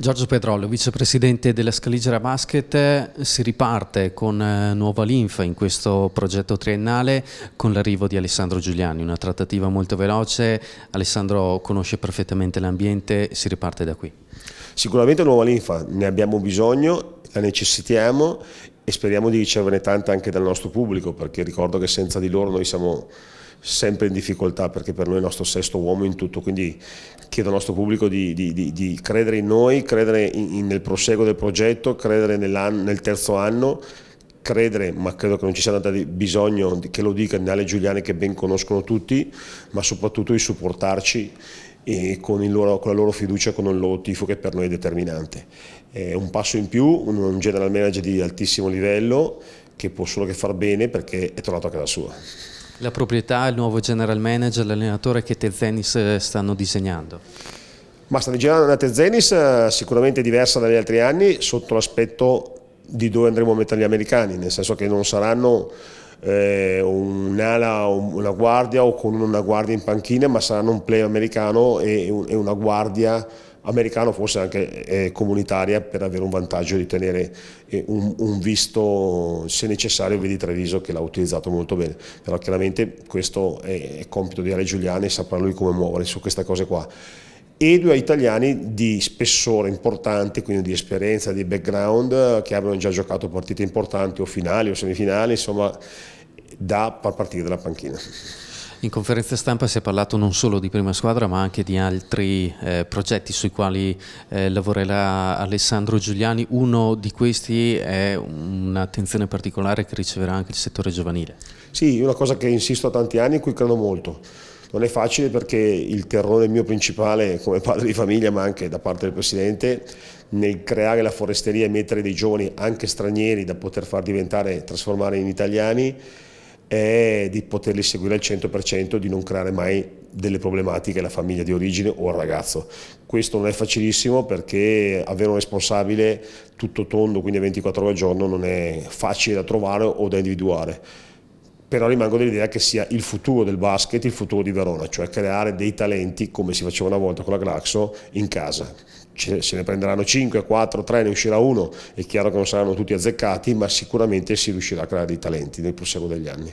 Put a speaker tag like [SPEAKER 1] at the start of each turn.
[SPEAKER 1] Giorgio Pedrollo, vicepresidente della Scaligera Basket, si riparte con eh, nuova linfa in questo progetto triennale con l'arrivo di Alessandro Giuliani, una trattativa molto veloce, Alessandro conosce perfettamente l'ambiente, si riparte da qui. Sicuramente nuova
[SPEAKER 2] linfa, ne abbiamo bisogno, la necessitiamo e speriamo di riceverne tante anche dal nostro pubblico perché ricordo che senza di loro noi siamo sempre in difficoltà perché per noi è il nostro sesto uomo in tutto, quindi chiedo al nostro pubblico di, di, di, di credere in noi, credere in, in, nel proseguo del progetto, credere nel terzo anno credere, ma credo che non ci sia tanto bisogno che lo dica Daniele e Giuliani che ben conoscono tutti, ma soprattutto di supportarci con, loro, con, la loro fiducia, con il loro tifo che per noi è determinante. È un passo in più, un general manager di altissimo livello che può solo che far bene perché è tornato a casa sua.
[SPEAKER 1] La proprietà, il nuovo general manager, l'allenatore che Tezenis eh, stanno disegnando?
[SPEAKER 2] Ma sta disegnando una Tezenis eh, sicuramente diversa dagli altri anni sotto l'aspetto di dove andremo a mettere gli americani, nel senso che non saranno eh, un'ala, una guardia o con una guardia in panchina, ma saranno un player americano e, e una guardia americano, forse anche eh, comunitaria, per avere un vantaggio di tenere eh, un, un, visto, se necessario, vedi Treviso che l'ha utilizzato molto bene. Però chiaramente questo è, è compito di Ale Giuliani e saprà lui come muovere su queste cose qua e due italiani di spessore importante, quindi di esperienza, di background, che abbiano già giocato partite importanti o finali o semifinali, insomma, da far partire dalla panchina.
[SPEAKER 1] In conferenza stampa si è parlato non solo di prima squadra ma anche di altri eh, progetti sui quali eh, lavorerà Alessandro Giuliani, uno di questi è un'attenzione particolare che riceverà anche il settore giovanile.
[SPEAKER 2] Sì, è una cosa che insisto da tanti anni e in cui credo molto. Non è facile perché il terrore mio principale come padre di famiglia ma anche da parte del Presidente nel creare la foresteria e mettere dei giovani anche stranieri da poter far diventare, trasformare in italiani è di poterli seguire al 100%, di non creare mai delle problematiche alla famiglia di origine o al ragazzo. Questo non è facilissimo perché avere un responsabile tutto tondo, quindi 24 ore al giorno, non è facile da trovare o da individuare però rimango dell'idea che sia il futuro del basket, il futuro di Verona, cioè creare dei talenti come si faceva una volta con la Glaxo in casa. se ne prenderanno 5, 4, 3, ne uscirà uno, è chiaro che non saranno tutti azzeccati, ma sicuramente si riuscirà a creare dei talenti nel proseguo degli anni.